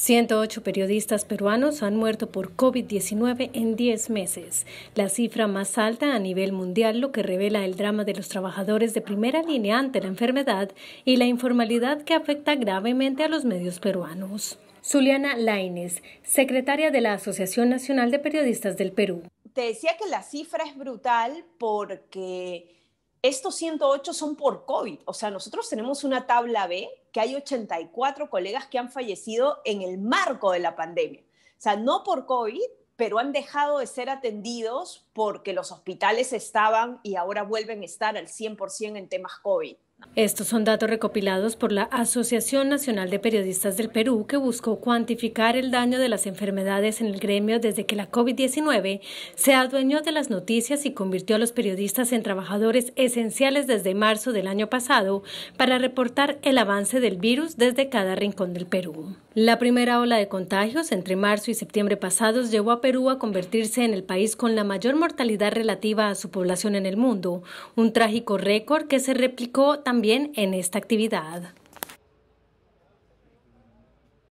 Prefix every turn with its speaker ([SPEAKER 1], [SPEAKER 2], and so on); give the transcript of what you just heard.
[SPEAKER 1] 108 periodistas peruanos han muerto por COVID-19 en 10 meses, la cifra más alta a nivel mundial, lo que revela el drama de los trabajadores de primera línea ante la enfermedad y la informalidad que afecta gravemente a los medios peruanos. Zuliana Laines, secretaria de la Asociación Nacional de Periodistas del Perú.
[SPEAKER 2] Te decía que la cifra es brutal porque estos 108 son por COVID, o sea, nosotros tenemos una tabla B que hay 84 colegas que han fallecido en el marco de la pandemia. O sea, no por COVID, pero han dejado de ser atendidos porque los hospitales estaban y ahora vuelven a estar al 100% en temas COVID.
[SPEAKER 1] Estos son datos recopilados por la Asociación Nacional de Periodistas del Perú que buscó cuantificar el daño de las enfermedades en el gremio desde que la COVID-19 se adueñó de las noticias y convirtió a los periodistas en trabajadores esenciales desde marzo del año pasado para reportar el avance del virus desde cada rincón del Perú. La primera ola de contagios entre marzo y septiembre pasados llevó a Perú a convertirse en el país con la mayor mortalidad relativa a su población en el mundo, un trágico récord que se replicó también en esta actividad.